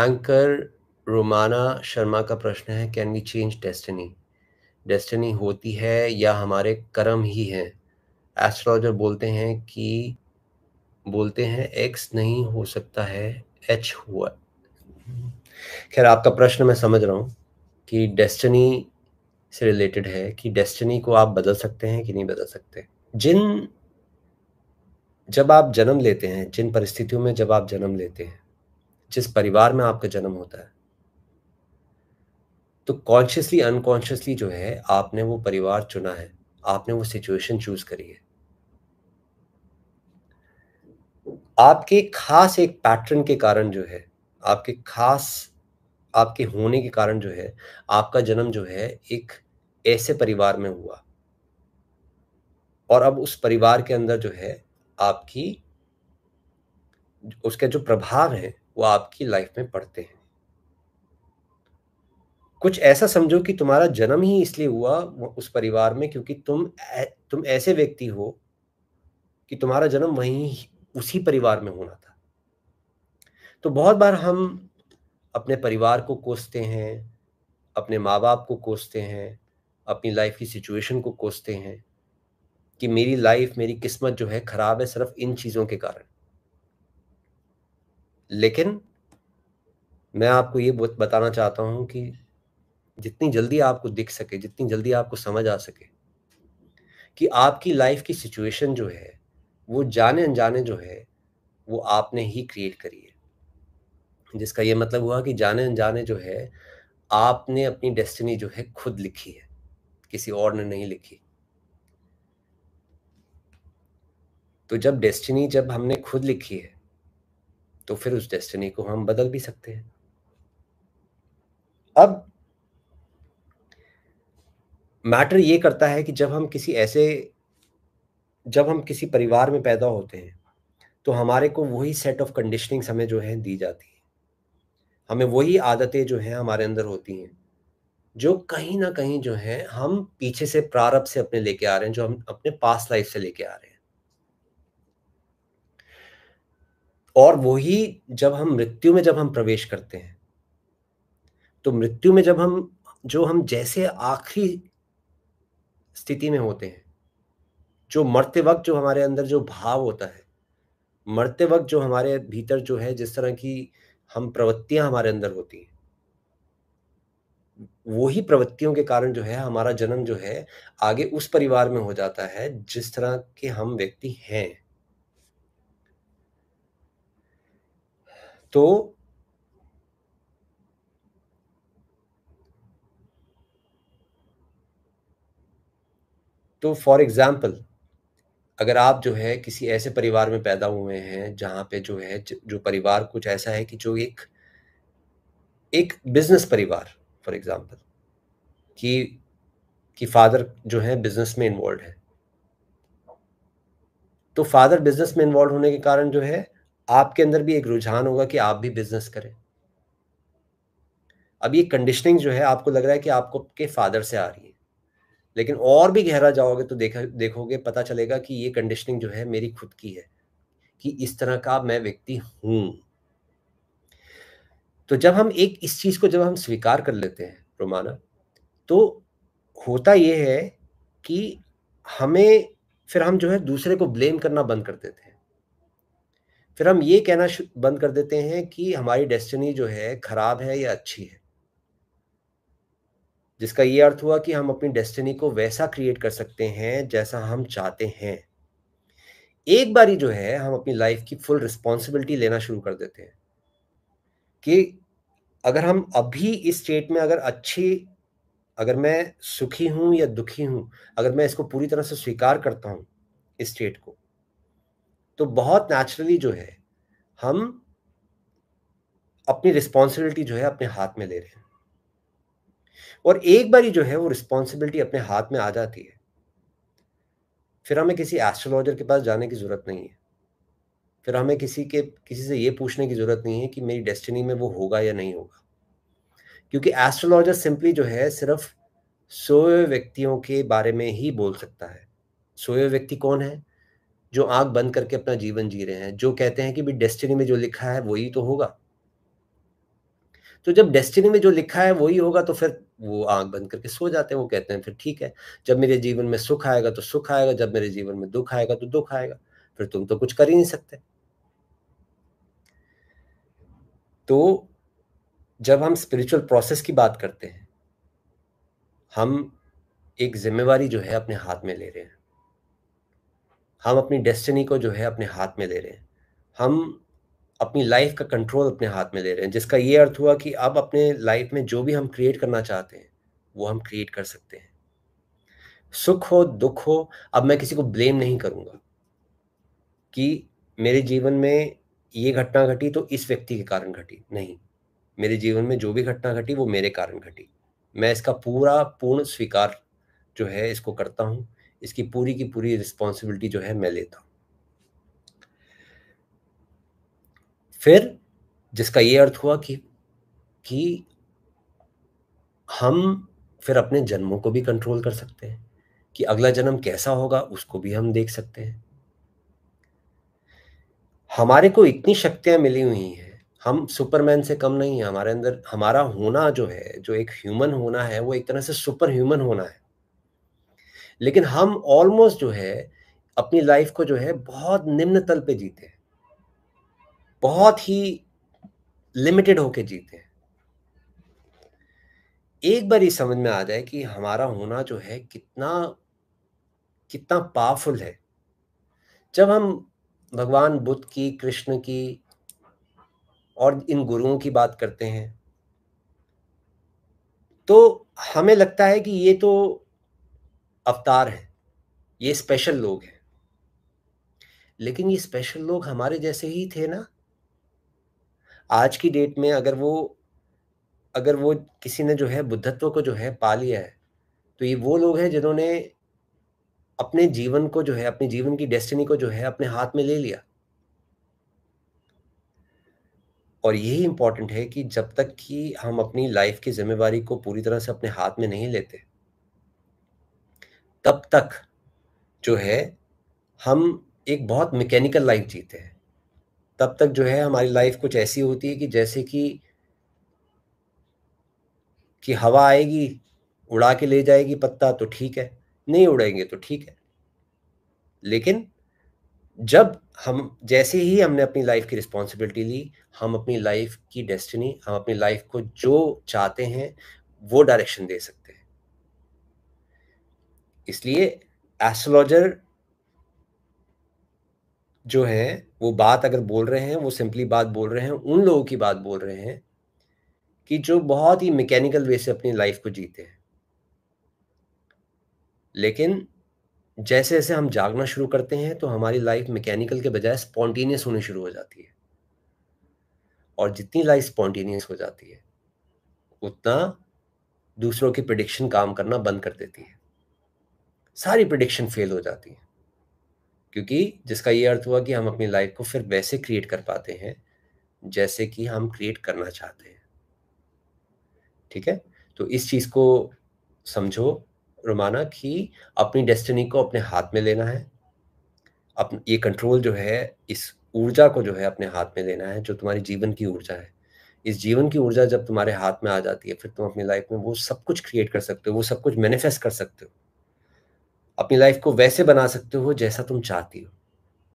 anchor रुमाना Sharma का प्रश्न है can we change destiny destiny होती है या हमारे कर्म ही हैं एस्ट्रोलॉजर बोलते हैं कि बोलते हैं एक्स नहीं हो सकता है एच हुआ खैर आपका प्रश्न मैं समझ रहा हूँ कि डेस्टिनी से रिलेटेड है कि डेस्टिनी को आप बदल सकते हैं कि नहीं बदल सकते जिन जब आप जन्म लेते हैं जिन परिस्थितियों में जब आप जन्म लेते हैं जिस परिवार में आपका जन्म होता है तो कॉन्शियसली अनकॉन्शियसली जो है आपने वो परिवार चुना है आपने वो सिचुएशन चूज करी है आपके खास एक पैटर्न के कारण जो है आपके खास आपके होने के कारण जो है आपका जन्म जो है एक ऐसे परिवार में हुआ और अब उस परिवार के अंदर जो है आपकी उसके जो प्रभाव हैं वो आपकी लाइफ में पढ़ते हैं कुछ ऐसा समझो कि तुम्हारा जन्म ही इसलिए हुआ उस परिवार में क्योंकि तुम तुम ऐसे व्यक्ति हो कि तुम्हारा जन्म वहीं उसी परिवार में होना था तो बहुत बार हम अपने परिवार को कोसते हैं अपने माँ बाप को कोसते हैं अपनी लाइफ की सिचुएशन को कोसते हैं कि मेरी लाइफ मेरी किस्मत जो है ख़राब है सिर्फ इन चीज़ों के कारण लेकिन मैं आपको ये बताना चाहता हूं कि जितनी जल्दी आपको दिख सके जितनी जल्दी आपको समझ आ सके कि आपकी लाइफ की सिचुएशन जो है वो जाने अनजाने जो है वो आपने ही क्रिएट करी है जिसका ये मतलब हुआ कि जाने अनजाने जो है आपने अपनी डेस्टिनी जो है खुद लिखी है किसी और ने नहीं लिखी तो जब डेस्टिनी जब हमने खुद लिखी है तो फिर उस डेस्टिनी को हम बदल भी सकते हैं अब मैटर ये करता है कि जब हम किसी ऐसे जब हम किसी परिवार में पैदा होते हैं तो हमारे को वही सेट ऑफ कंडीशनिंग्स हमें जो है दी जाती है हमें वही आदतें जो हैं हमारे अंदर होती हैं जो कहीं ना कहीं जो है हम पीछे से प्रारब्ध से अपने लेके आ रहे हैं जो हम अपने पास लाइफ से लेके आ रहे हैं और वही जब हम मृत्यु में जब हम प्रवेश करते हैं तो मृत्यु में जब हम जो हम जैसे आखिरी स्थिति में होते हैं जो मरते वक्त जो हमारे अंदर जो भाव होता है मरते वक्त जो हमारे भीतर जो है जिस तरह की हम प्रवृत्तियां हमारे अंदर होती हैं वही प्रवृत्तियों के कारण जो है हमारा जन्म जो है आगे उस परिवार में हो जाता है जिस तरह के हम व्यक्ति हैं तो तो फॉर एग्जाम्पल अगर आप जो है किसी ऐसे परिवार में पैदा हुए हैं जहां पे जो है जो परिवार कुछ ऐसा है कि जो एक एक बिजनेस परिवार फॉर एग्जाम्पल कि कि फादर जो है बिजनेस में इन्वॉल्व है तो फादर बिजनेस में इन्वॉल्व होने के कारण जो है आपके अंदर भी एक रुझान होगा कि आप भी बिजनेस करें अब ये कंडीशनिंग जो है आपको लग रहा है कि आपको के फादर से आ रही है लेकिन और भी गहरा जाओगे तो देखा देखोगे पता चलेगा कि ये कंडीशनिंग जो है मेरी खुद की है कि इस तरह का मैं व्यक्ति हूं तो जब हम एक इस चीज को जब हम स्वीकार कर लेते हैं रोमाना तो होता यह है कि हमें फिर हम जो है दूसरे को ब्लेम करना बंद कर देते हैं फिर हम ये कहना बंद कर देते हैं कि हमारी डेस्टिनी जो है खराब है या अच्छी है जिसका ये अर्थ हुआ कि हम अपनी डेस्टिनी को वैसा क्रिएट कर सकते हैं जैसा हम चाहते हैं एक बारी जो है हम अपनी लाइफ की फुल रिस्पॉन्सिबिलिटी लेना शुरू कर देते हैं कि अगर हम अभी इस स्टेट में अगर अच्छी अगर मैं सुखी हूं या दुखी हूं अगर मैं इसको पूरी तरह से स्वीकार करता हूं इस स्टेट को तो बहुत नेचुरली जो है हम अपनी रिस्पॉन्सिबिलिटी जो है अपने हाथ में ले रहे हैं और एक बारी जो है वो रिस्पॉन्सिबिलिटी अपने हाथ में आ जाती है फिर हमें किसी एस्ट्रोलॉजर के पास जाने की ज़रूरत नहीं है फिर हमें किसी के किसी से ये पूछने की ज़रूरत नहीं है कि मेरी डेस्टिनी में वो होगा या नहीं होगा क्योंकि एस्ट्रोलॉजर सिंपली जो है सिर्फ सोए व्यक्तियों के बारे में ही बोल सकता है सोए व्यक्ति कौन है जो आंख बंद करके अपना जीवन जी रहे हैं जो कहते हैं कि भी डेस्टिनी में जो लिखा है वही तो होगा तो जब डेस्टिनी में जो लिखा है वही होगा तो फिर वो आंख बंद करके सो जाते हैं वो कहते हैं फिर ठीक है जब मेरे जीवन में सुख आएगा तो सुख आएगा जब मेरे जीवन में दुख आएगा तो दुख आएगा फिर तुम तो कुछ कर ही नहीं सकते तो जब हम स्पिरिचुअल प्रोसेस की बात करते हैं हम एक जिम्मेवारी जो है अपने हाथ में ले रहे हैं हम अपनी डेस्टिनी को जो है अपने हाथ में ले रहे हैं हम अपनी लाइफ का कंट्रोल अपने हाथ में ले रहे हैं जिसका ये अर्थ हुआ कि अब अपने लाइफ में जो भी हम क्रिएट करना चाहते हैं वो हम क्रिएट कर सकते हैं सुख हो दुख हो अब मैं किसी को ब्लेम नहीं करूंगा कि मेरे जीवन में ये घटना घटी तो इस व्यक्ति के कारण घटी नहीं मेरे जीवन में जो भी घटना घटी वो मेरे कारण घटी मैं इसका पूरा पूर्ण स्वीकार जो है इसको करता हूँ इसकी पूरी की पूरी रिस्पॉन्सिबिलिटी जो है मैं लेता हूँ फिर जिसका ये अर्थ हुआ कि कि हम फिर अपने जन्मों को भी कंट्रोल कर सकते हैं कि अगला जन्म कैसा होगा उसको भी हम देख सकते हैं हमारे को इतनी शक्तियां मिली हुई हैं हम सुपरमैन से कम नहीं है हमारे अंदर हमारा होना जो है जो एक ह्यूमन होना है वो एक तरह से सुपर ह्यूमन होना है लेकिन हम ऑलमोस्ट जो है अपनी लाइफ को जो है बहुत निम्न तल पे जीते हैं बहुत ही लिमिटेड होके जीते हैं एक बार ये समझ में आ जाए कि हमारा होना जो है कितना कितना पावरफुल है जब हम भगवान बुद्ध की कृष्ण की और इन गुरुओं की बात करते हैं तो हमें लगता है कि ये तो अवतार हैं ये स्पेशल लोग हैं लेकिन ये स्पेशल लोग हमारे जैसे ही थे ना आज की डेट में अगर वो अगर वो किसी ने जो है बुद्धत्व को जो है पा लिया है तो ये वो लोग हैं जिन्होंने अपने जीवन को जो है अपने जीवन की डेस्टिनी को जो है अपने हाथ में ले लिया और यही इंपॉर्टेंट है कि जब तक कि हम अपनी लाइफ की जिम्मेवारी को पूरी तरह से अपने हाथ में नहीं लेते तब तक जो है हम एक बहुत मैकेनिकल लाइफ जीते हैं तब तक जो है हमारी लाइफ कुछ ऐसी होती है कि जैसे कि कि हवा आएगी उड़ा के ले जाएगी पत्ता तो ठीक है नहीं उड़ेंगे तो ठीक है लेकिन जब हम जैसे ही हमने अपनी लाइफ की रिस्पॉन्सिबिलिटी ली हम अपनी लाइफ की डेस्टिनी हम अपनी लाइफ को जो चाहते हैं वो डायरेक्शन दे सकते हैं इसलिए एस्ट्रोलॉजर जो है वो बात अगर बोल रहे हैं वो सिंपली बात बोल रहे हैं उन लोगों की बात बोल रहे हैं कि जो बहुत ही मैकेनिकल वे से अपनी लाइफ को जीते हैं लेकिन जैसे जैसे हम जागना शुरू करते हैं तो हमारी लाइफ मैकेनिकल के बजाय स्पॉन्टेनियस होनी शुरू हो जाती है और जितनी लाइफ स्पॉन्टेनियस हो जाती है उतना दूसरों की प्रडिक्शन काम करना बंद कर देती है सारी प्रडिक्शन फेल हो जाती है क्योंकि जिसका ये अर्थ हुआ कि हम अपनी लाइफ को फिर वैसे क्रिएट कर पाते हैं जैसे कि हम क्रिएट करना चाहते हैं ठीक है तो इस चीज़ को समझो रोमाना कि अपनी डेस्टिनी को अपने हाथ में लेना है अपन ये कंट्रोल जो है इस ऊर्जा को जो है अपने हाथ में लेना है जो तुम्हारे जीवन की ऊर्जा है इस जीवन की ऊर्जा जब तुम्हारे हाथ में आ जाती है फिर तुम अपनी लाइफ में वो सब कुछ क्रिएट कर सकते हो वो सब कुछ मैनिफेस्ट कर सकते हो अपनी लाइफ को वैसे बना सकते हो जैसा तुम चाहती हो